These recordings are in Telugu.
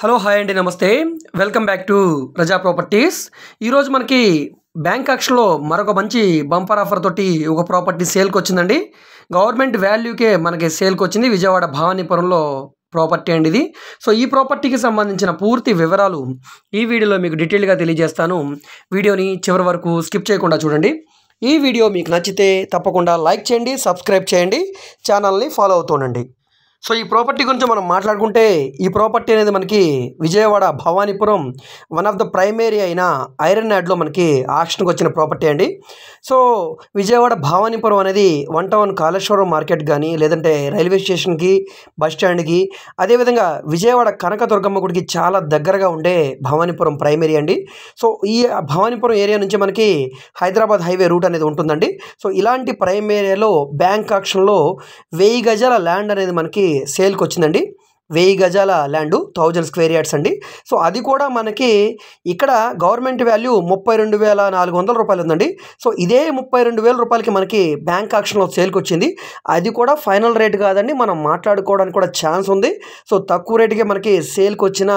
హలో హాయ్ అండి namaste welcome back to Raza properties ఈరోజు మనకి బ్యాంక్ బ్యాంకాక్షన్లో మరొక మంచి బంపర్ ఆఫర్ తోటి ఒక ప్రాపర్టీ సేల్కి వచ్చిందండి గవర్నమెంట్ వాల్యూకే మనకి సేల్కి వచ్చింది విజయవాడ భవానీపురంలో ప్రాపర్టీ అండి ఇది సో ఈ ప్రాపర్టీకి సంబంధించిన పూర్తి వివరాలు ఈ వీడియోలో మీకు డీటెయిల్గా తెలియజేస్తాను వీడియోని చివరి వరకు స్కిప్ చేయకుండా చూడండి ఈ వీడియో మీకు నచ్చితే తప్పకుండా లైక్ చేయండి సబ్స్క్రైబ్ చేయండి ఛానల్ని ఫాలో అవుతుండండి సో ఈ ప్రాపర్టీ గురించి మనం మాట్లాడుకుంటే ఈ ప్రాపర్టీ అనేది మనకి Vijayawada Bhavanipuram one of the primary అయిన ఐరన్ యాడ్లో మనకి ఆక్షన్కి వచ్చిన ప్రాపర్టీ అండి సో విజయవాడ భవానీపురం అనేది వన్ టౌన్ కాళేశ్వరం మార్కెట్ కానీ లేదంటే రైల్వే స్టేషన్కి బస్ స్టాండ్కి అదేవిధంగా విజయవాడ కనకదుర్గమ్మ గుడికి చాలా దగ్గరగా ఉండే భవానీపురం ప్రైమరీ అండి సో ఈ భవానీపురం ఏరియా నుంచి మనకి హైదరాబాద్ హైవే రూట్ అనేది ఉంటుందండి సో ఇలాంటి ప్రైమేరియాలో బ్యాంక్ ఆక్షన్లో వెయ్యి గజాల ల్యాండ్ అనేది మనకి సేల్కి వచ్చిందండి వెయ్యి గజాల ల్యాండు థౌజండ్ స్క్వేర్ యార్డ్స్ అండి సో అది కూడా మనకి ఇక్కడ గవర్నమెంట్ వాల్యూ ముప్పై రెండు వేల నాలుగు వందల రూపాయలు ఉందండి సో ఇదే ముప్పై రెండు వేల రూపాయలకి మనకి బ్యాంక్ ఆక్షన్లో సేల్కి వచ్చింది అది కూడా ఫైనల్ రేట్ కాదండి మనం మాట్లాడుకోవడానికి కూడా ఛాన్స్ ఉంది సో తక్కువ రేటుకే మనకి సేల్కి వచ్చిన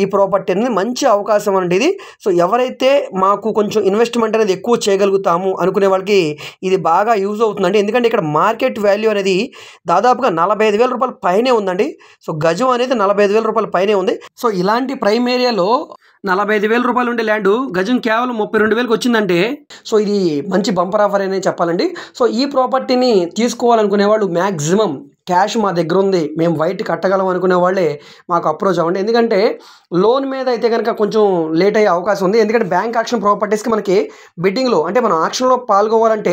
ఈ ప్రాపర్టీ అనేది మంచి అవకాశం అండి ఇది సో ఎవరైతే మాకు కొంచెం ఇన్వెస్ట్మెంట్ అనేది ఎక్కువ చేయగలుగుతాము అనుకునే వాళ్ళకి ఇది బాగా యూజ్ అవుతుందండి ఎందుకంటే ఇక్కడ మార్కెట్ వాల్యూ అనేది దాదాపుగా నలభై ఐదు వేల రూపాయల పైనే ఉందండి సో గజం అనేది నలభై ఐదు వేల రూపాయల పైనే ఉంది సో ఇలాంటి ప్రైమ్ ఏరియాలో నలభై ఐదు వేల రూపాయలు ఉండే ల్యాండ్ గజం కేవలం ముప్పై రెండు వేలకు వచ్చిందంటే సో ఇది మంచి బంపర్ ఆఫర్ అనే చెప్పాలండి సో ఈ ప్రాపర్టీని తీసుకోవాలనుకునే వాళ్ళు మ్యాక్సిమం క్యాష్ మా దగ్గర ఉంది మేము వైట్ కట్టగలం అనుకునే వాళ్ళే మాకు అప్రోచ్ అవ్వండి ఎందుకంటే లోన్ మీద అయితే కనుక కొంచెం లేట్ అయ్యే అవకాశం ఉంది ఎందుకంటే బ్యాంక్ ఆక్షన్ ప్రాపర్టీస్కి మనకి బిడ్డింగ్లో అంటే మనం ఆక్షన్లో పాల్గొవాలంటే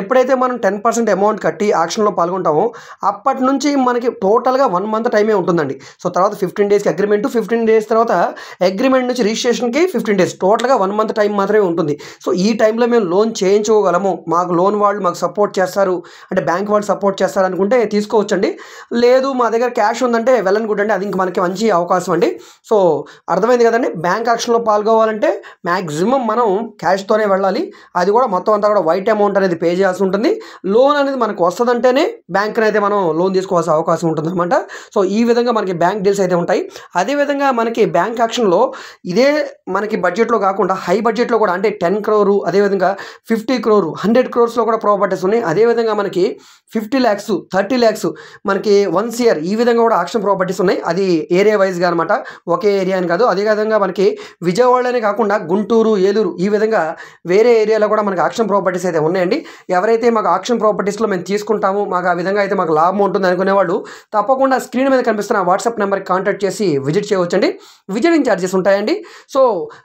ఎప్పుడైతే మనం టెన్ పర్సెంట్ అమౌంట్ కట్టి ఆక్షన్లో పాల్గొంటామో అప్పటి నుంచి మనకి టోటల్గా వన్ మంత్ టైమే ఉంటుందండి సో తర్వాత ఫిఫ్టీన్ డేస్కి అగ్రిమెంట్ ఫిఫ్టీన్ డేస్ తర్వాత అగ్రిమెంట్ నుంచి రిజిస్ట్రేషన్కి ఫిఫ్టీన్ డేస్ టోటల్గా వన్ మంత్ టైం మాత్రమే ఉంటుంది సో ఈ టైంలో మేము లోన్ చేయించుకోగలము మాకు లోన్ వాళ్ళు మాకు సపోర్ట్ చేస్తారు అంటే బ్యాంక్ వాళ్ళు సపోర్ట్ చేస్తారు అనుకుంటే తీసుకోవచ్చండి లేదు మా దగ్గర క్యాష్ ఉందంటే వెళ్ళని గుడ్ అండి అది ఇంక మనకి మంచి అవకాశం అండి సో అర్థమైంది కదండి బ్యాంక్ యాక్షన్లో పాల్గొవాలంటే మ్యాక్సిమం మనం క్యాష్తోనే వెళ్ళాలి అది కూడా మొత్తం అంతా కూడా వైట్ అమౌంట్ అనేది పే చేయాల్సి ఉంటుంది లోన్ అనేది మనకు వస్తుందంటేనే బ్యాంక్ని అయితే మనం లోన్ తీసుకోవాల్సిన అవకాశం ఉంటుందన్నమాట సో ఈ విధంగా మనకి బ్యాంక్ డీల్స్ అయితే ఉంటాయి అదేవిధంగా మనకి బ్యాంక్ యాక్షన్లో ఇదే మనకి బడ్జెట్లో కాకుండా హై బడ్జెట్లో కూడా అంటే టెన్ క్రోరు అదేవిధంగా ఫిఫ్టీ క్రోరు హండ్రెడ్ క్రోర్స్లో కూడా ప్రాపర్టీస్ ఉన్నాయి అదేవిధంగా మనకి ఫిఫ్టీ ల్యాక్స్ థర్టీ ల్యాక్స్ మనకి వన్స్ ఇయర్ ఈ విధంగా కూడా ఆక్షన్ ప్రాపర్టీస్ ఉన్నాయి అది ఏరియా వైజ్గా అనమాట ఒకే ఏరియా అని కాదు అదేవిధంగా మనకి విజయవాడలోనే కాకుండా గుంటూరు ఏలూరు ఈ విధంగా వేరే ఏరియాలో కూడా మనకి ఆక్షన్ ప్రాపర్టీస్ అయితే ఉన్నాయండి ఎవరైతే మాకు ఆక్షన్ ప్రాపర్టీస్లో మేము తీసుకుంటాము మాకు ఆ విధంగా అయితే మాకు లాభం ఉంటుంది అనుకునేవాళ్ళు తప్పకుండా స్క్రీన్ మీద కనిపిస్తున్న వాట్సాప్ నెంబర్కి కాంటాక్ట్ చేసి విజిట్ చేయవచ్చండి విజిటింగ్ ఛార్జెస్ ఉంటాయండి సో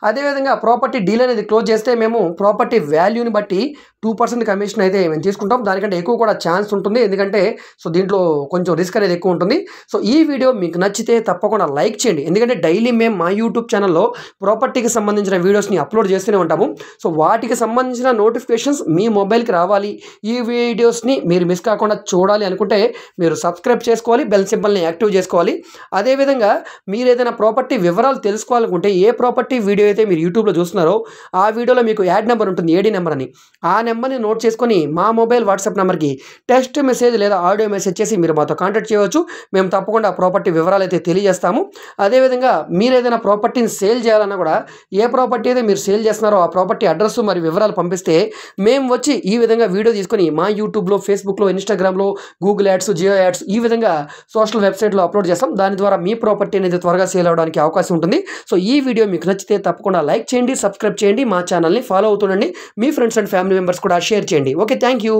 అదేవిధంగా ప్రాపర్టీ డీల్ అనేది క్లోజ్ చేస్తే మేము ప్రాపర్టీ వాల్యూని బట్టి టూ పర్సెంట్ కమిషన్ అయితే మేము తీసుకుంటాం దానికంటే ఎక్కువ కూడా ఛాన్స్ ఉంటుంది ఎందుకంటే సో దీంట్లో కొంచెం రిస్క్ అనేది ఎక్కువ ఉంటుంది సో ఈ వీడియో మీకు నచ్చితే తప్పకుండా లైక్ చేయండి ఎందుకంటే డైలీ మేము మా యూట్యూబ్ ఛానల్లో ప్రాపర్టీకి సంబంధించిన వీడియోస్ని అప్లోడ్ చేస్తూనే ఉంటాము సో వాటికి సంబంధించిన నోటిఫికేషన్స్ మీ మొబైల్కి రావాలి ఈ వీడియోస్ని మీరు మిస్ కాకుండా చూడాలి అనుకుంటే మీరు సబ్స్క్రైబ్ చేసుకోవాలి బెల్ సింబల్ని యాక్టివ్ చేసుకోవాలి అదేవిధంగా మీరు ఏదైనా ప్రాపర్టీ వివరాలు తెలుసుకోవాలనుకుంటే ఏ ప్రాపర్టీ వీడియో అయితే మీరు యూట్యూబ్లో చూస్తున్నారో ఆ వీడియోలో మీకు యాడ్ నెంబర్ ఉంటుంది ఏడీ నెంబర్ అని ఆ నెంబర్ని నోట్ చేసుకొని మా మొబైల్ వాట్సాప్ నెంబర్కి టెక్స్ట్ మెసేజ్ లేదా ఆడియో మెసేజ్ చేసి మీరు మాతో కాంటాక్ట్ చేయవచ్చు మేము తప్పకుండా ప్రాపర్టీ వివరాలు అయితే తెలియజేస్తాము అదేవిధంగా మీరు ఏదైనా ప్రాపర్టీని సేల్ చేయాలన్నా కూడా ఏ ప్రాపర్టీ అయితే మీరు సేల్ చేస్తున్నారో ఆ ప్రాపర్టీ అడ్రస్ మరియు వివరాలు పంపిస్తే మేము వచ్చి ఈ విధంగా వీడియో తీసుకొని మా యూట్యూబ్లో ఫేస్బుక్లో ఇన్స్టాగ్రామ్లో గూగుల్ యాడ్స్ జియో యాడ్స్ ఈ విధంగా సోషల్ వెబ్సైట్లో అప్లోడ్ చేస్తాం దాని ద్వారా మీ ప్రాపర్టీ అనేది త్వరగా సేల్ అవడానికి అవకాశం ఉంటుంది సో ఈ వీడియో మీకు నచ్చితే తప్పకుండా లైక్ చేయండి సబ్స్క్రైబ్ చేయండి మా ఛానల్ని ఫాలో అవుతుండండి మీ ఫ్రెండ్స్ అండ్ ఫ్యామిలీ మెంబర్స్ కూడా షేర్ చేయండి ఓకే థ్యాంక్ యూ